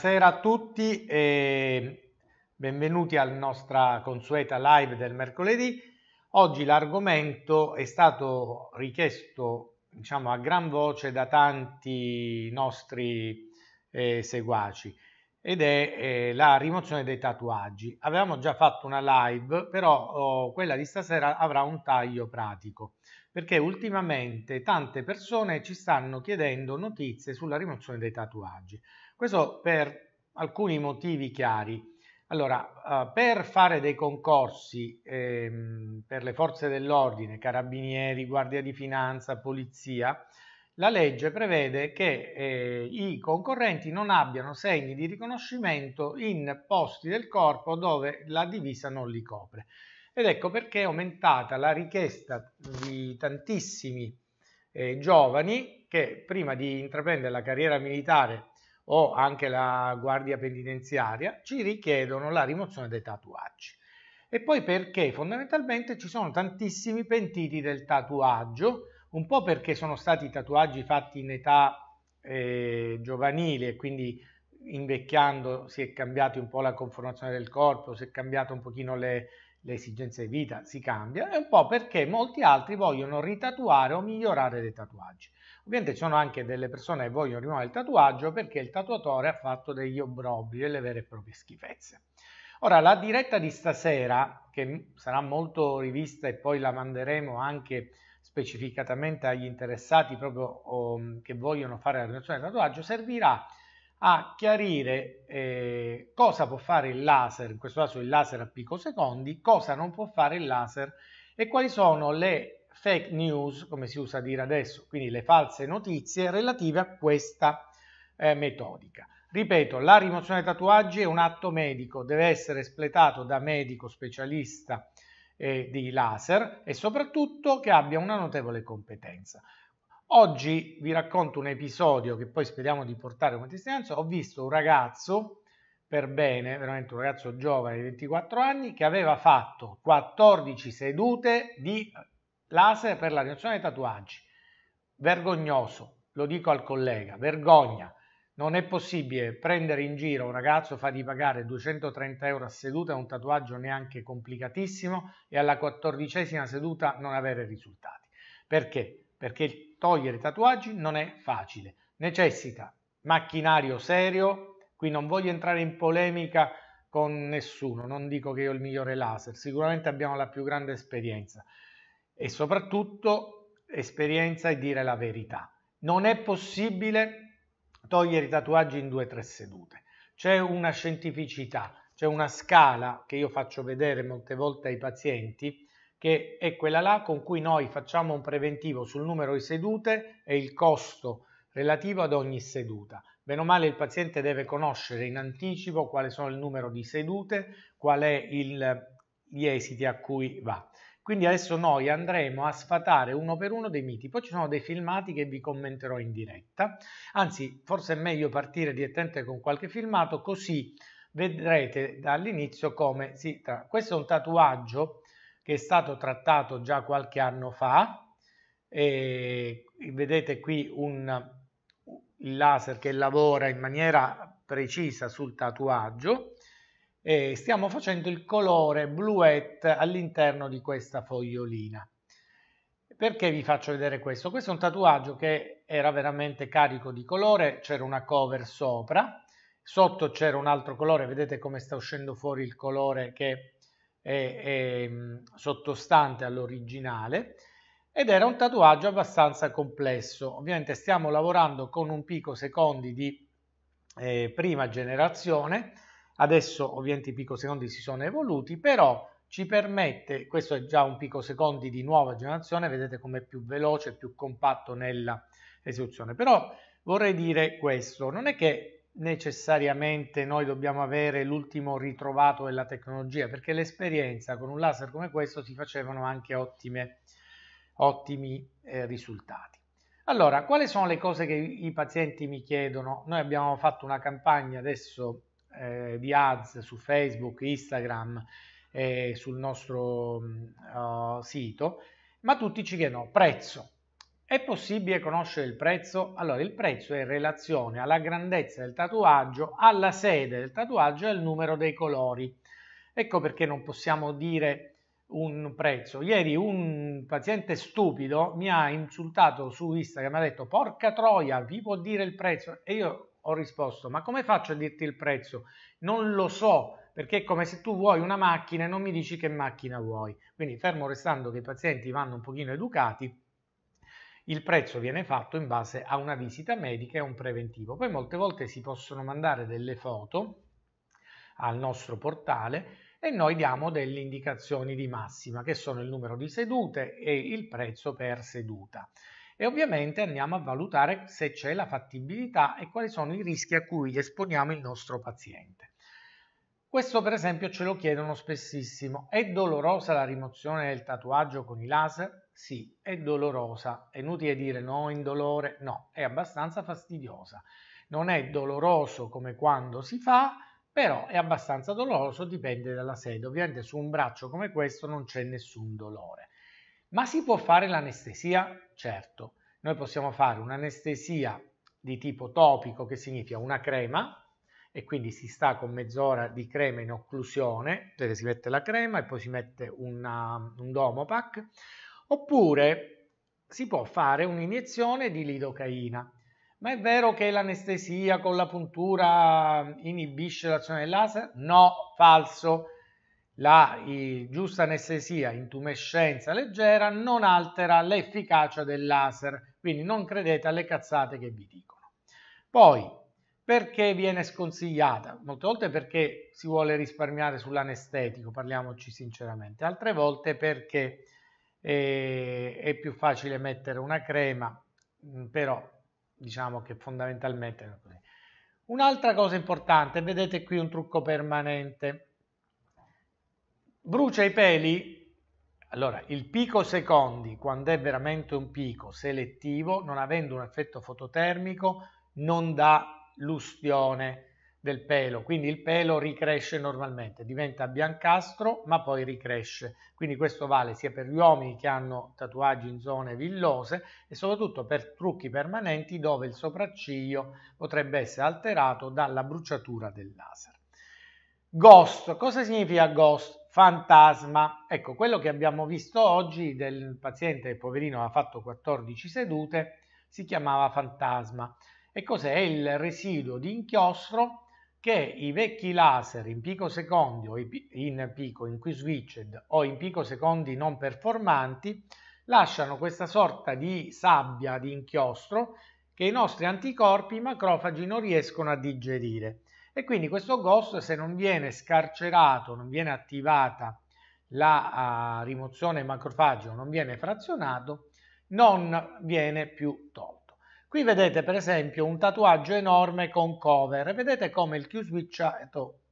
Buonasera a tutti e benvenuti alla nostra consueta live del mercoledì. Oggi l'argomento è stato richiesto diciamo, a gran voce da tanti nostri eh, seguaci ed è eh, la rimozione dei tatuaggi. Avevamo già fatto una live, però oh, quella di stasera avrà un taglio pratico perché ultimamente tante persone ci stanno chiedendo notizie sulla rimozione dei tatuaggi. Questo per alcuni motivi chiari. Allora, eh, per fare dei concorsi ehm, per le forze dell'ordine, carabinieri, guardia di finanza, polizia, la legge prevede che eh, i concorrenti non abbiano segni di riconoscimento in posti del corpo dove la divisa non li copre. Ed ecco perché è aumentata la richiesta di tantissimi eh, giovani che prima di intraprendere la carriera militare o anche la guardia penitenziaria, ci richiedono la rimozione dei tatuaggi. E poi perché fondamentalmente ci sono tantissimi pentiti del tatuaggio, un po' perché sono stati tatuaggi fatti in età eh, giovanile, quindi invecchiando si è cambiata un po' la conformazione del corpo, si è cambiato un pochino le, le esigenze di vita, si cambia, e un po' perché molti altri vogliono ritatuare o migliorare dei tatuaggi. Ovviamente ci sono anche delle persone che vogliono rimuovere il tatuaggio perché il tatuatore ha fatto degli obbrobri, delle vere e proprie schifezze. Ora, la diretta di stasera, che sarà molto rivista e poi la manderemo anche specificatamente agli interessati proprio o, um, che vogliono fare la rimozione del tatuaggio, servirà a chiarire eh, cosa può fare il laser, in questo caso il laser a pico secondi, cosa non può fare il laser e quali sono le fake news, come si usa a dire adesso, quindi le false notizie relative a questa eh, metodica. Ripeto, la rimozione dei tatuaggi è un atto medico, deve essere espletato da medico specialista eh, di laser e soprattutto che abbia una notevole competenza. Oggi vi racconto un episodio che poi speriamo di portare come testimonianza. Ho visto un ragazzo per bene, veramente un ragazzo giovane di 24 anni, che aveva fatto 14 sedute di laser per la riduzione dei tatuaggi. Vergognoso, lo dico al collega, vergogna. Non è possibile prendere in giro un ragazzo, fargli pagare 230 euro a seduta, un tatuaggio neanche complicatissimo e alla quattordicesima seduta non avere risultati. Perché? Perché togliere i tatuaggi non è facile, necessita macchinario serio, qui non voglio entrare in polemica con nessuno, non dico che io ho il migliore laser, sicuramente abbiamo la più grande esperienza, e soprattutto esperienza e dire la verità. Non è possibile togliere i tatuaggi in due o tre sedute. C'è una scientificità, c'è una scala che io faccio vedere molte volte ai pazienti che è quella là con cui noi facciamo un preventivo sul numero di sedute e il costo relativo ad ogni seduta. Bene o male il paziente deve conoscere in anticipo quale sono il numero di sedute, qual è il, gli esiti a cui va. Quindi adesso noi andremo a sfatare uno per uno dei miti, poi ci sono dei filmati che vi commenterò in diretta, anzi forse è meglio partire direttamente con qualche filmato così vedrete dall'inizio come si tratta. Questo è un tatuaggio che è stato trattato già qualche anno fa, e vedete qui un, il laser che lavora in maniera precisa sul tatuaggio e stiamo facendo il colore bluette all'interno di questa fogliolina. Perché vi faccio vedere questo? Questo è un tatuaggio che era veramente carico di colore, c'era una cover sopra, sotto c'era un altro colore, vedete come sta uscendo fuori il colore che è, è mm, sottostante all'originale ed era un tatuaggio abbastanza complesso. Ovviamente stiamo lavorando con un pico secondi di eh, prima generazione, Adesso ovviamente i picosecondi si sono evoluti, però ci permette, questo è già un picosecondi di nuova generazione, vedete com'è più veloce, più compatto nella esecuzione. Però vorrei dire questo, non è che necessariamente noi dobbiamo avere l'ultimo ritrovato della tecnologia, perché l'esperienza con un laser come questo si facevano anche ottime, ottimi eh, risultati. Allora, quali sono le cose che i pazienti mi chiedono? Noi abbiamo fatto una campagna adesso eh, di ads su Facebook, Instagram e eh, sul nostro uh, sito, ma tutti ci chiedono prezzo. È possibile conoscere il prezzo? Allora, il prezzo è in relazione alla grandezza del tatuaggio, alla sede del tatuaggio e al numero dei colori. Ecco perché non possiamo dire un prezzo. Ieri un paziente stupido mi ha insultato su Instagram, ha detto porca troia, vi può dire il prezzo? E io ho risposto, ma come faccio a dirti il prezzo? Non lo so, perché è come se tu vuoi una macchina e non mi dici che macchina vuoi. Quindi fermo restando che i pazienti vanno un pochino educati, il prezzo viene fatto in base a una visita medica e un preventivo. Poi molte volte si possono mandare delle foto al nostro portale e noi diamo delle indicazioni di massima che sono il numero di sedute e il prezzo per seduta e ovviamente andiamo a valutare se c'è la fattibilità e quali sono i rischi a cui esponiamo il nostro paziente. Questo per esempio ce lo chiedono spessissimo. È dolorosa la rimozione del tatuaggio con i laser? Sì, è dolorosa. È inutile dire no, in dolore, No, è abbastanza fastidiosa. Non è doloroso come quando si fa, però è abbastanza doloroso, dipende dalla sede. Ovviamente su un braccio come questo non c'è nessun dolore. Ma si può fare l'anestesia? Certo, noi possiamo fare un'anestesia di tipo topico che significa una crema e quindi si sta con mezz'ora di crema in occlusione, vedete si mette la crema e poi si mette una, un domopac, oppure si può fare un'iniezione di lidocaina. Ma è vero che l'anestesia con la puntura inibisce l'azione del laser? No, falso la eh, giusta anestesia, intumescenza leggera, non altera l'efficacia del laser, quindi non credete alle cazzate che vi dicono. Poi, perché viene sconsigliata? Molte volte perché si vuole risparmiare sull'anestetico, parliamoci sinceramente, altre volte perché eh, è più facile mettere una crema, mm, però diciamo che fondamentalmente è così. Un'altra cosa importante, vedete qui un trucco permanente, brucia i peli. Allora, il pico secondi, quando è veramente un pico selettivo, non avendo un effetto fototermico, non dà lustione del pelo, quindi il pelo ricresce normalmente, diventa biancastro ma poi ricresce. Quindi questo vale sia per gli uomini che hanno tatuaggi in zone villose e soprattutto per trucchi permanenti dove il sopracciglio potrebbe essere alterato dalla bruciatura del laser. Ghost, cosa significa ghost? fantasma. Ecco, quello che abbiamo visto oggi del paziente, il poverino, ha fatto 14 sedute, si chiamava fantasma. E cos'è? È Il residuo di inchiostro che i vecchi laser in picosecondi o in pico, in Q-switched o in picosecondi non performanti lasciano questa sorta di sabbia di inchiostro che i nostri anticorpi macrofagi non riescono a digerire e quindi questo ghost se non viene scarcerato, non viene attivata la uh, rimozione macrofagico, non viene frazionato, non viene più tolto. Qui vedete per esempio un tatuaggio enorme con cover, vedete come il Q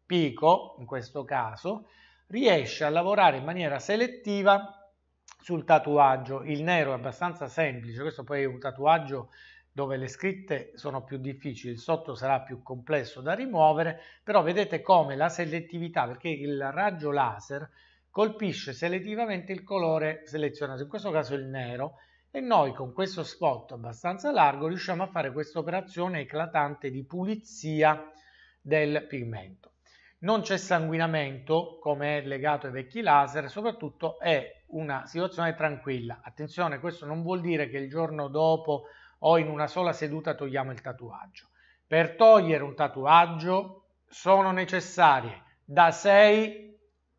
Pico, in questo caso, riesce a lavorare in maniera selettiva sul tatuaggio. Il nero è abbastanza semplice, questo poi è un tatuaggio dove le scritte sono più difficili, il sotto sarà più complesso da rimuovere, però vedete come la selettività, perché il raggio laser colpisce selettivamente il colore selezionato, in questo caso il nero, e noi con questo spot abbastanza largo riusciamo a fare questa operazione eclatante di pulizia del pigmento. Non c'è sanguinamento come è legato ai vecchi laser, soprattutto è una situazione tranquilla. Attenzione, questo non vuol dire che il giorno dopo o in una sola seduta togliamo il tatuaggio. Per togliere un tatuaggio sono necessarie da 6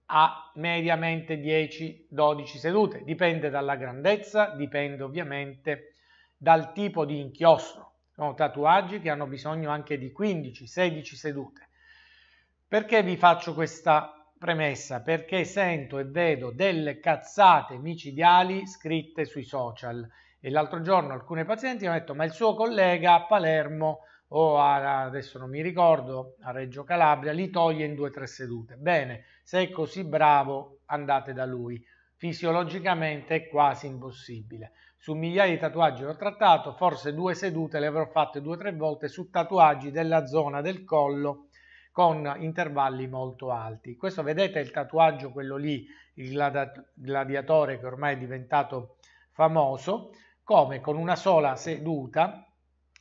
a mediamente 10-12 sedute, dipende dalla grandezza, dipende ovviamente dal tipo di inchiostro. Sono tatuaggi che hanno bisogno anche di 15-16 sedute. Perché vi faccio questa premessa? Perché sento e vedo delle cazzate micidiali scritte sui social e l'altro giorno alcune pazienti mi hanno detto, ma il suo collega a Palermo o a, adesso non mi ricordo, a Reggio Calabria, li toglie in due o tre sedute. Bene, se è così bravo andate da lui. Fisiologicamente è quasi impossibile. Su migliaia di tatuaggi ho trattato, forse due sedute le avrò fatte due o tre volte su tatuaggi della zona del collo con intervalli molto alti. Questo vedete il tatuaggio, quello lì, il gladiatore che ormai è diventato famoso, come con una sola seduta,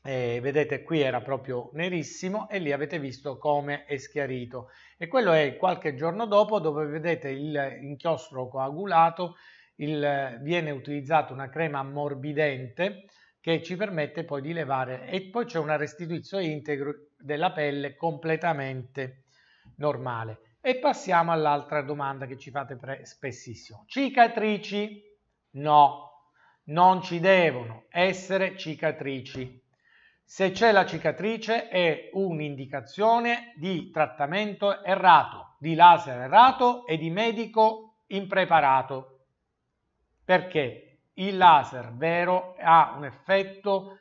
eh, vedete qui era proprio nerissimo e lì avete visto come è schiarito. E quello è qualche giorno dopo dove vedete il inchiostro coagulato, il, viene utilizzata una crema ammorbidente che ci permette poi di levare e poi c'è una restituzione integro della pelle completamente normale. E passiamo all'altra domanda che ci fate spessissimo. Cicatrici? No non ci devono essere cicatrici. Se c'è la cicatrice è un'indicazione di trattamento errato, di laser errato e di medico impreparato. Perché il laser vero ha un effetto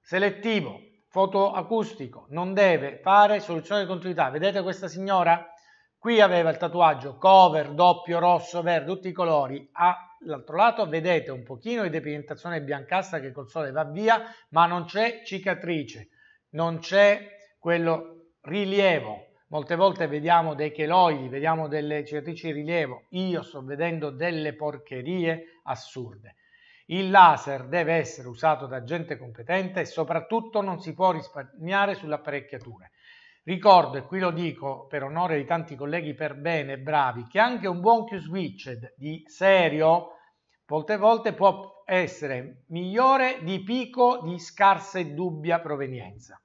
selettivo, fotoacustico, non deve fare soluzione di continuità. Vedete questa signora? Qui aveva il tatuaggio cover, doppio, rosso, verde, tutti i colori, ha L'altro lato vedete un pochino di depigmentazione biancastra che col sole va via, ma non c'è cicatrice, non c'è quello rilievo. Molte volte vediamo dei chelogli, vediamo delle cicatrici di rilievo. Io sto vedendo delle porcherie assurde. Il laser deve essere usato da gente competente e soprattutto non si può risparmiare sulle apparecchiature. Ricordo, e qui lo dico per onore di tanti colleghi per bene e bravi, che anche un buon Q-switched di serio molte volte può essere migliore di picco di scarsa e dubbia provenienza.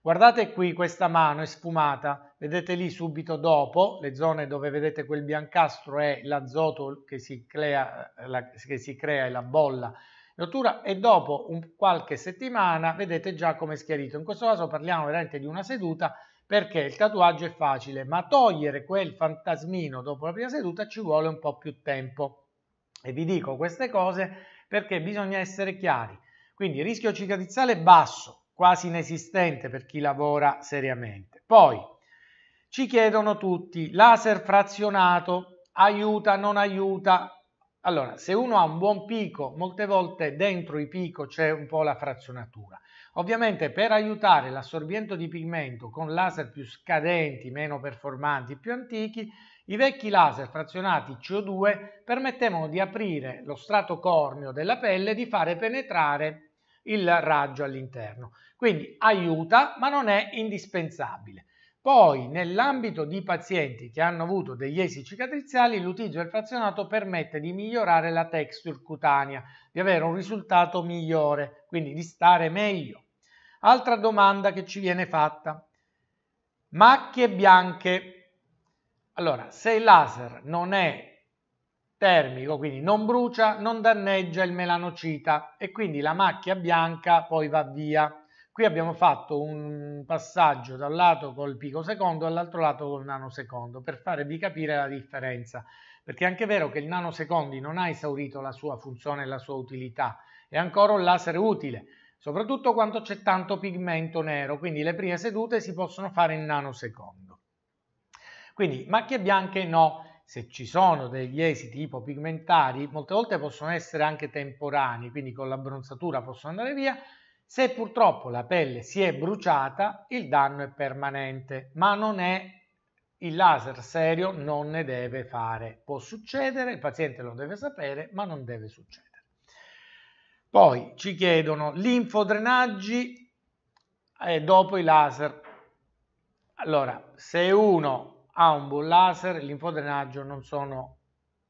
Guardate qui questa mano è sfumata, vedete lì subito dopo, le zone dove vedete quel biancastro è l'azoto che, la, che si crea e la bolla rottura e dopo un, qualche settimana vedete già come è schiarito. In questo caso parliamo veramente di una seduta perché il tatuaggio è facile, ma togliere quel fantasmino dopo la prima seduta ci vuole un po' più tempo. E vi dico queste cose perché bisogna essere chiari. Quindi rischio cicatrizzale basso, quasi inesistente per chi lavora seriamente. Poi ci chiedono tutti laser frazionato, aiuta, non aiuta, allora, se uno ha un buon pico, molte volte dentro i pico c'è un po' la frazionatura. Ovviamente per aiutare l'assorbimento di pigmento con laser più scadenti, meno performanti, più antichi, i vecchi laser frazionati CO2 permettevano di aprire lo strato corneo della pelle e di fare penetrare il raggio all'interno. Quindi aiuta, ma non è indispensabile. Poi, nell'ambito di pazienti che hanno avuto degli esiti cicatriziali, l'utilizzo del frazionato permette di migliorare la texture cutanea, di avere un risultato migliore, quindi di stare meglio. Altra domanda che ci viene fatta. Macchie bianche. Allora, se il laser non è termico, quindi non brucia, non danneggia il melanocita e quindi la macchia bianca poi va via. Qui abbiamo fatto un passaggio dal lato col pico secondo all'altro lato col nanosecondo per farvi capire la differenza, perché è anche vero che il nanosecondi non ha esaurito la sua funzione e la sua utilità, è ancora un laser utile, soprattutto quando c'è tanto pigmento nero, quindi le prime sedute si possono fare in nanosecondo. Quindi macchie bianche no, se ci sono degli esiti ipopigmentari, molte volte possono essere anche temporanei, quindi con l'abbronzatura possono andare via, se purtroppo la pelle si è bruciata, il danno è permanente, ma non è il laser serio non ne deve fare. Può succedere, il paziente lo deve sapere, ma non deve succedere. Poi ci chiedono linfodrenaggi eh, dopo i laser. Allora, se uno ha un buon laser, l'infodrenaggio non sono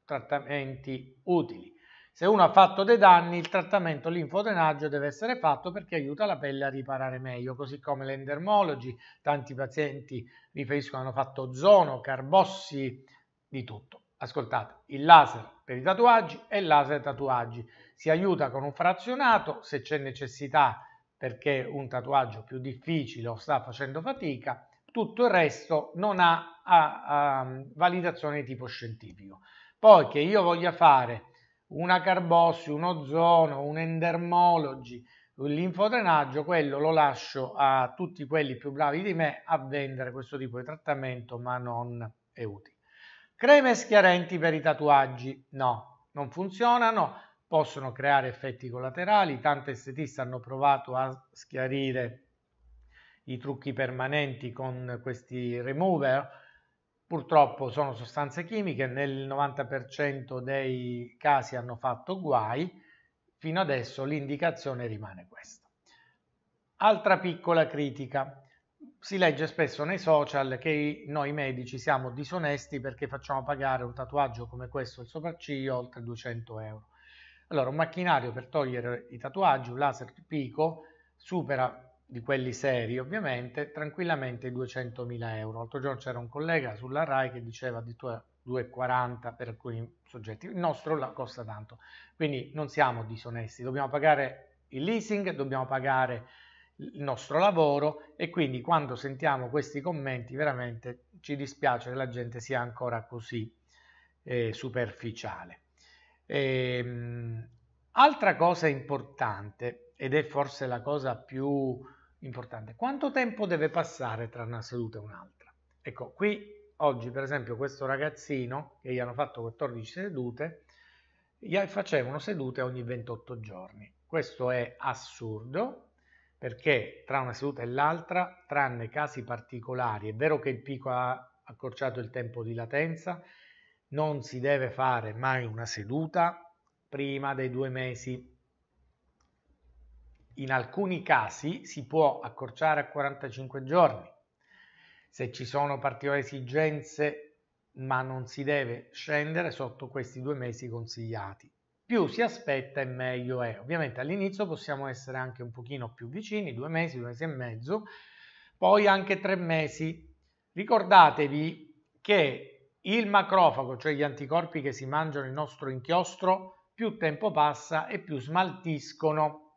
trattamenti utili. Se uno ha fatto dei danni, il trattamento linfodenaggio deve essere fatto perché aiuta la pelle a riparare meglio, così come l'endermologi, tanti pazienti riferiscono hanno fatto ozono, carbossi, di tutto. Ascoltate, il laser per i tatuaggi e il laser tatuaggi. Si aiuta con un frazionato se c'è necessità perché un tatuaggio più difficile o sta facendo fatica, tutto il resto non ha, ha, ha validazione di tipo scientifico. Poi che io voglia fare una Carbossi, un Ozono, un Endermology, l'infodrenaggio, quello lo lascio a tutti quelli più bravi di me a vendere questo tipo di trattamento, ma non è utile. Creme schiarenti per i tatuaggi? No, non funzionano, possono creare effetti collaterali, tante estetiste hanno provato a schiarire i trucchi permanenti con questi remover, Purtroppo sono sostanze chimiche, nel 90% dei casi hanno fatto guai, fino adesso l'indicazione rimane questa. Altra piccola critica, si legge spesso nei social che noi medici siamo disonesti perché facciamo pagare un tatuaggio come questo, al sopracciglio, oltre 200 euro. Allora, un macchinario per togliere i tatuaggi, un laser pico, supera di quelli seri ovviamente, tranquillamente i 200.000 euro. L'altro giorno c'era un collega sulla RAI che diceva addirittura 2,40 per alcuni soggetti, il nostro la costa tanto, quindi non siamo disonesti, dobbiamo pagare il leasing, dobbiamo pagare il nostro lavoro e quindi quando sentiamo questi commenti veramente ci dispiace che la gente sia ancora così eh, superficiale. E, ehm, altra cosa importante, ed è forse la cosa più importante. Quanto tempo deve passare tra una seduta e un'altra? Ecco, qui oggi per esempio questo ragazzino, che gli hanno fatto 14 sedute, gli facevano sedute ogni 28 giorni. Questo è assurdo perché tra una seduta e l'altra, tranne casi particolari, è vero che il picco ha accorciato il tempo di latenza, non si deve fare mai una seduta prima dei due mesi in alcuni casi si può accorciare a 45 giorni se ci sono particolari esigenze ma non si deve scendere sotto questi due mesi consigliati più si aspetta e meglio è ovviamente all'inizio possiamo essere anche un pochino più vicini due mesi due mesi e mezzo poi anche tre mesi ricordatevi che il macrofago cioè gli anticorpi che si mangiano il nostro inchiostro più tempo passa e più smaltiscono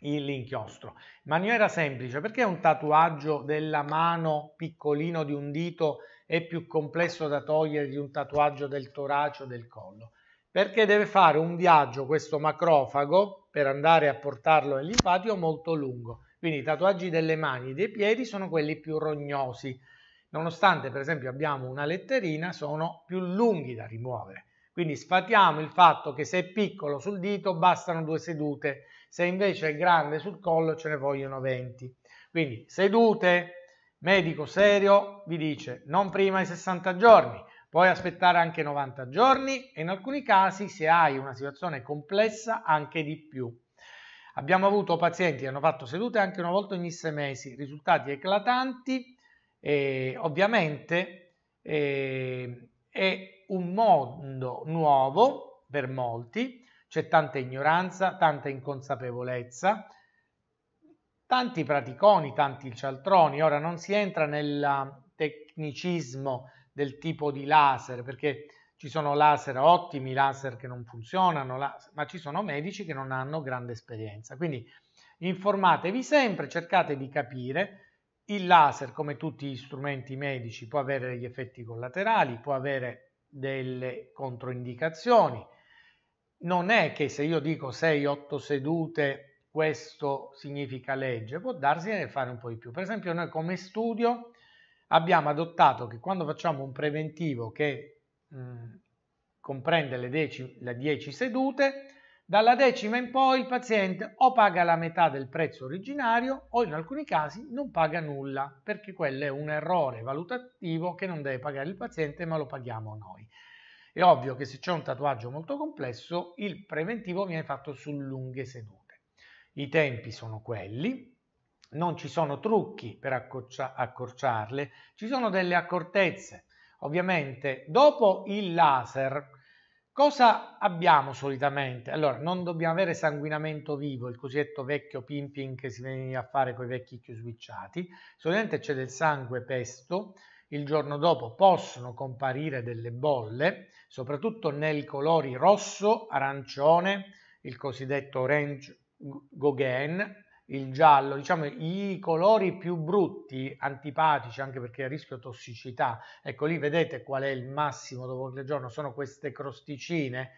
l'inchiostro. In Maniera semplice, perché un tatuaggio della mano piccolino di un dito è più complesso da togliere di un tatuaggio del torace o del collo? Perché deve fare un viaggio questo macrofago per andare a portarlo nel molto lungo. Quindi i tatuaggi delle mani e dei piedi sono quelli più rognosi. Nonostante per esempio abbiamo una letterina, sono più lunghi da rimuovere. Quindi sfatiamo il fatto che se è piccolo sul dito bastano due sedute, se invece è grande sul collo ce ne vogliono 20. Quindi sedute, medico serio vi dice non prima i 60 giorni, puoi aspettare anche 90 giorni e in alcuni casi se hai una situazione complessa anche di più. Abbiamo avuto pazienti che hanno fatto sedute anche una volta ogni sei mesi, risultati eclatanti e ovviamente eh, è un mondo nuovo per molti c'è tanta ignoranza, tanta inconsapevolezza, tanti praticoni, tanti cialtroni. Ora non si entra nel tecnicismo del tipo di laser, perché ci sono laser ottimi, laser che non funzionano, ma ci sono medici che non hanno grande esperienza. Quindi informatevi sempre, cercate di capire. Il laser, come tutti gli strumenti medici, può avere degli effetti collaterali, può avere delle controindicazioni, non è che se io dico 6-8 sedute questo significa legge, può darsi di fare un po' di più. Per esempio noi come studio abbiamo adottato che quando facciamo un preventivo che mh, mm, comprende le 10, le 10 sedute, dalla decima in poi il paziente o paga la metà del prezzo originario o in alcuni casi non paga nulla, perché quello è un errore valutativo che non deve pagare il paziente ma lo paghiamo noi. È ovvio che se c'è un tatuaggio molto complesso, il preventivo viene fatto su lunghe sedute. I tempi sono quelli, non ci sono trucchi per accorciarle, ci sono delle accortezze. Ovviamente, dopo il laser, cosa abbiamo solitamente? Allora, non dobbiamo avere sanguinamento vivo, il cosiddetto vecchio pimping che si veniva a fare con i vecchi chiuswitchati. Solitamente c'è del sangue pesto, il giorno dopo possono comparire delle bolle, soprattutto nei colori rosso, arancione, il cosiddetto orange Gauguin, il giallo, diciamo i colori più brutti, antipatici anche perché a rischio tossicità. Ecco lì vedete qual è il massimo dopo il giorno, sono queste crosticine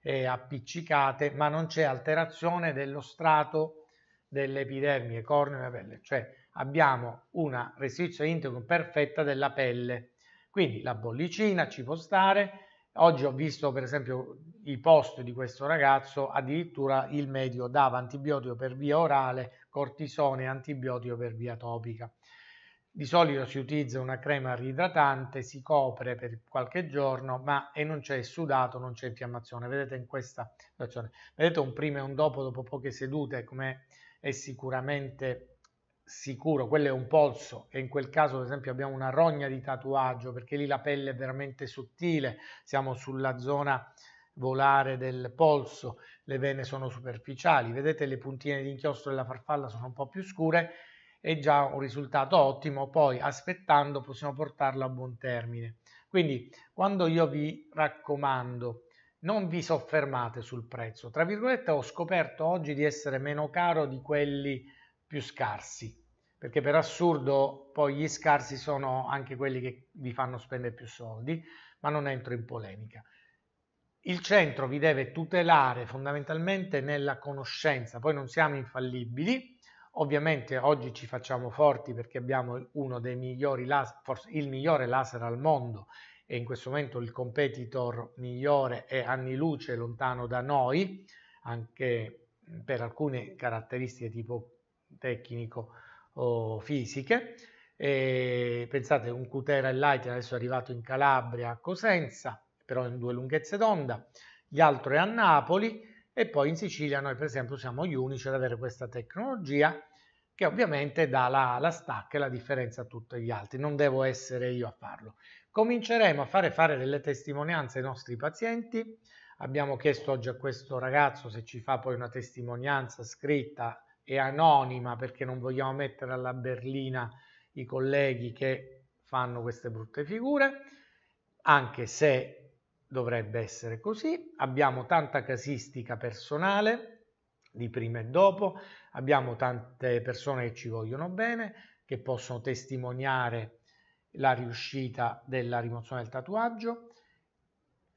eh, appiccicate, ma non c'è alterazione dello strato dell'epidermide, corneo e pelle, cioè abbiamo una restrizione integrum perfetta della pelle. Quindi la bollicina ci può stare. Oggi ho visto per esempio i post di questo ragazzo, addirittura il medico dava antibiotico per via orale, cortisone e antibiotico per via topica. Di solito si utilizza una crema ridratante, si copre per qualche giorno, ma e non c'è sudato, non c'è infiammazione. Vedete in questa situazione, vedete un prima e un dopo dopo poche sedute come è sicuramente sicuro, quello è un polso e in quel caso ad esempio abbiamo una rogna di tatuaggio perché lì la pelle è veramente sottile, siamo sulla zona volare del polso, le vene sono superficiali, vedete le puntine di inchiostro della farfalla sono un po' più scure, è già un risultato ottimo, poi aspettando possiamo portarlo a buon termine. Quindi quando io vi raccomando non vi soffermate sul prezzo, tra virgolette ho scoperto oggi di essere meno caro di quelli più scarsi, perché per assurdo poi gli scarsi sono anche quelli che vi fanno spendere più soldi, ma non entro in polemica. Il centro vi deve tutelare fondamentalmente nella conoscenza, poi non siamo infallibili, Ovviamente oggi ci facciamo forti perché abbiamo uno dei migliori laser, forse il migliore laser al mondo e in questo momento il competitor migliore è anni luce lontano da noi, anche per alcune caratteristiche tipo tecnico-fisiche. o pensate un Cutera e Lighter adesso è arrivato in Calabria a Cosenza, però in due lunghezze d'onda, gli altri a Napoli e poi in Sicilia noi per esempio siamo gli unici ad avere questa tecnologia che ovviamente dà la, la stacca e la differenza a tutti gli altri, non devo essere io a farlo. Cominceremo a fare fare delle testimonianze ai nostri pazienti, abbiamo chiesto oggi a questo ragazzo se ci fa poi una testimonianza scritta è anonima perché non vogliamo mettere alla berlina i colleghi che fanno queste brutte figure, anche se dovrebbe essere così. Abbiamo tanta casistica personale di prima e dopo, abbiamo tante persone che ci vogliono bene, che possono testimoniare la riuscita della rimozione del tatuaggio,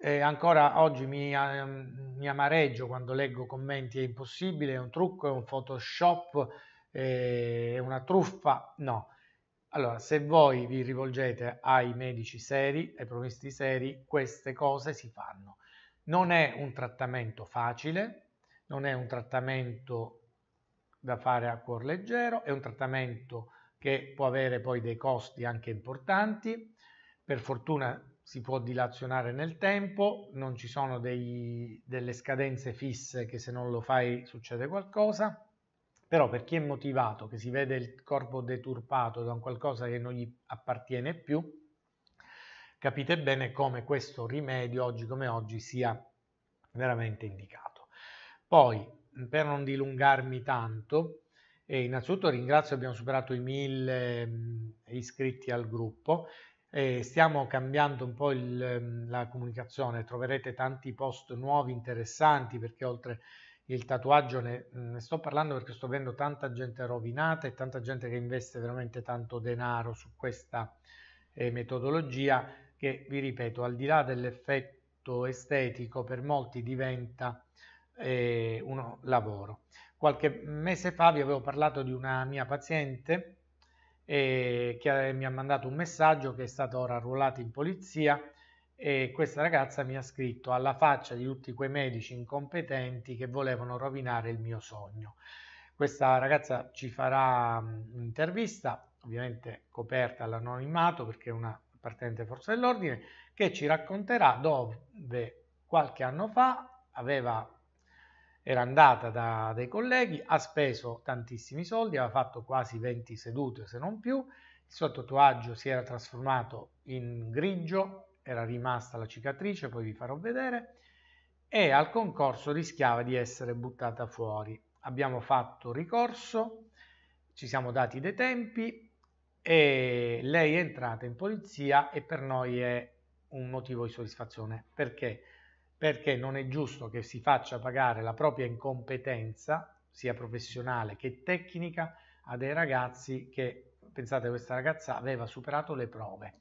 eh, ancora oggi mi, um, mi, amareggio quando leggo commenti è impossibile, è un trucco, è un photoshop, è una truffa, no. Allora, se voi vi rivolgete ai medici seri, ai professionisti seri, queste cose si fanno. Non è un trattamento facile, non è un trattamento da fare a cuor leggero, è un trattamento che può avere poi dei costi anche importanti. Per fortuna si può dilazionare nel tempo, non ci sono dei, delle scadenze fisse che se non lo fai succede qualcosa, però per chi è motivato, che si vede il corpo deturpato da un qualcosa che non gli appartiene più, capite bene come questo rimedio oggi come oggi sia veramente indicato. Poi, per non dilungarmi tanto, eh, innanzitutto ringrazio, abbiamo superato i mille mm, iscritti al gruppo e stiamo cambiando un po' il, ehm, la comunicazione, troverete tanti post nuovi interessanti perché oltre il tatuaggio ne, ne, sto parlando perché sto vedendo tanta gente rovinata e tanta gente che investe veramente tanto denaro su questa eh, metodologia che vi ripeto al di là dell'effetto estetico per molti diventa eh, un lavoro. Qualche mese fa vi avevo parlato di una mia paziente e che eh, mi ha mandato un messaggio che è stato ora arruolato in polizia e questa ragazza mi ha scritto alla faccia di tutti quei medici incompetenti che volevano rovinare il mio sogno. Questa ragazza ci farà mm, un'intervista, ovviamente coperta all'anonimato perché è una partente forza dell'ordine, che ci racconterà dove qualche anno fa aveva era andata da dei colleghi, ha speso tantissimi soldi, aveva fatto quasi 20 sedute se non più, il suo tatuaggio si era trasformato in grigio, era rimasta la cicatrice, poi vi farò vedere, e al concorso rischiava di essere buttata fuori. Abbiamo fatto ricorso, ci siamo dati dei tempi e lei è entrata in polizia e per noi è un motivo di soddisfazione perché perché non è giusto che si faccia pagare la propria incompetenza, sia professionale che tecnica, a dei ragazzi che, pensate, questa ragazza aveva superato le prove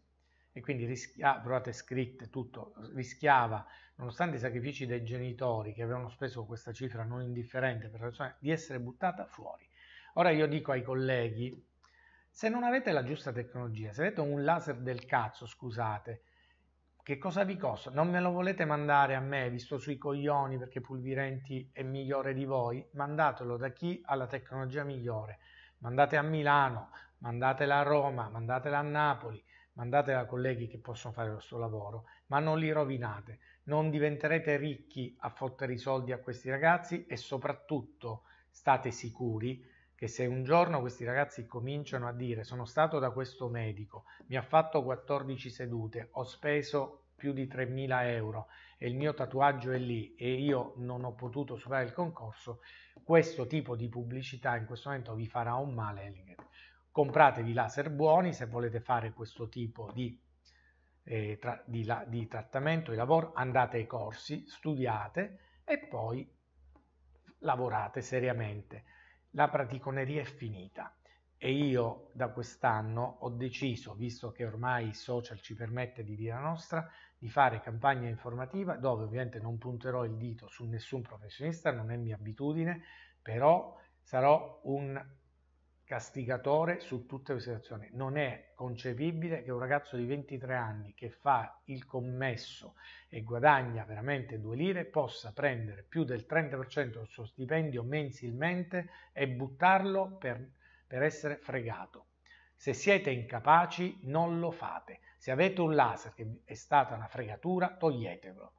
e quindi rischiava, ah, provate scritte, tutto, rischiava, nonostante i sacrifici dei genitori che avevano speso questa cifra non indifferente per la ragione, di essere buttata fuori. Ora io dico ai colleghi, se non avete la giusta tecnologia, se avete un laser del cazzo, scusate, che cosa vi costa? Non me lo volete mandare a me, visto sui coglioni perché Pulvirenti è migliore di voi, mandatelo da chi ha la tecnologia migliore. Mandate a Milano, mandatela a Roma, mandatela a Napoli, mandatela a colleghi che possono fare questo lavoro, ma non li rovinate. Non diventerete ricchi a fottere i soldi a questi ragazzi e soprattutto state sicuri che se un giorno questi ragazzi cominciano a dire sono stato da questo medico, mi ha fatto 14 sedute, ho speso più di 3.000 euro e il mio tatuaggio è lì e io non ho potuto superare il concorso, questo tipo di pubblicità in questo momento vi farà un male. Compratevi laser buoni se volete fare questo tipo di, eh, tra, di, la, di trattamento, di lavoro, andate ai corsi, studiate e poi lavorate seriamente la praticoneria è finita e io da quest'anno ho deciso, visto che ormai i social ci permette di dire la nostra, di fare campagna informativa dove ovviamente non punterò il dito su nessun professionista, non è mia abitudine, però sarò un castigatore su tutte le situazioni. Non è concepibile che un ragazzo di 23 anni che fa il commesso e guadagna veramente due lire possa prendere più del 30% del suo stipendio mensilmente e buttarlo per, per essere fregato. Se siete incapaci non lo fate. Se avete un laser che è stata una fregatura, toglietelo.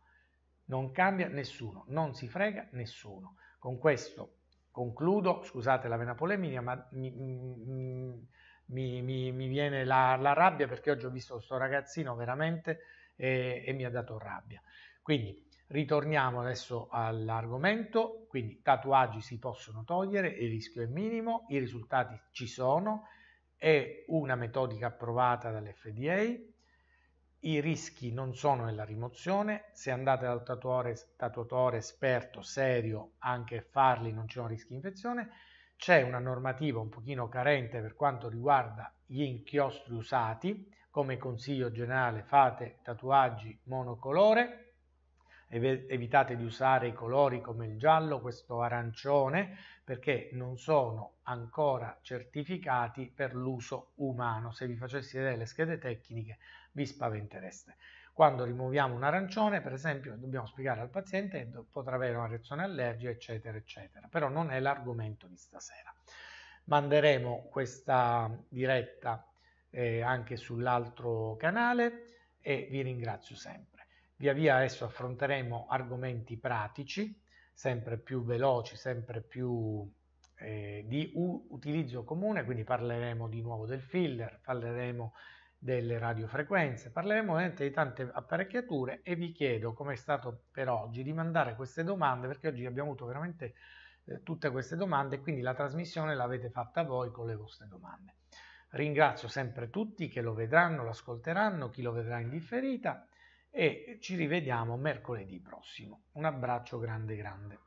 Non cambia nessuno, non si frega nessuno. Con questo concludo, scusate la vena polemica, ma mi, mi, mi, mi viene la, la, rabbia perché oggi ho visto questo ragazzino veramente e, e mi ha dato rabbia. Quindi ritorniamo adesso all'argomento, quindi tatuaggi si possono togliere, il rischio è minimo, i risultati ci sono, è una metodica approvata dall'FDA i rischi non sono nella rimozione, se andate dal tatuatore, tatuatore esperto, serio, anche farli non ci sono rischi di infezione. C'è una normativa un pochino carente per quanto riguarda gli inchiostri usati, come consiglio generale fate tatuaggi monocolore, evitate di usare i colori come il giallo, questo arancione, perché non sono ancora certificati per l'uso umano. Se vi facessi vedere le schede tecniche vi spaventereste. Quando rimuoviamo un arancione, per esempio, dobbiamo spiegare al paziente che potrà avere una reazione allergica, eccetera, eccetera. Però non è l'argomento di stasera. Manderemo questa diretta eh, anche sull'altro canale e vi ringrazio sempre. Via via adesso affronteremo argomenti pratici, sempre più veloci, sempre più eh, di utilizzo comune, quindi parleremo di nuovo del filler, parleremo delle radiofrequenze, parleremo di tante apparecchiature e vi chiedo, come è stato per oggi, di mandare queste domande perché oggi abbiamo avuto veramente eh, tutte queste domande e quindi la trasmissione l'avete fatta voi con le vostre domande. Ringrazio sempre tutti che lo vedranno, lo ascolteranno, chi lo vedrà in differita e ci rivediamo mercoledì prossimo. Un abbraccio grande grande.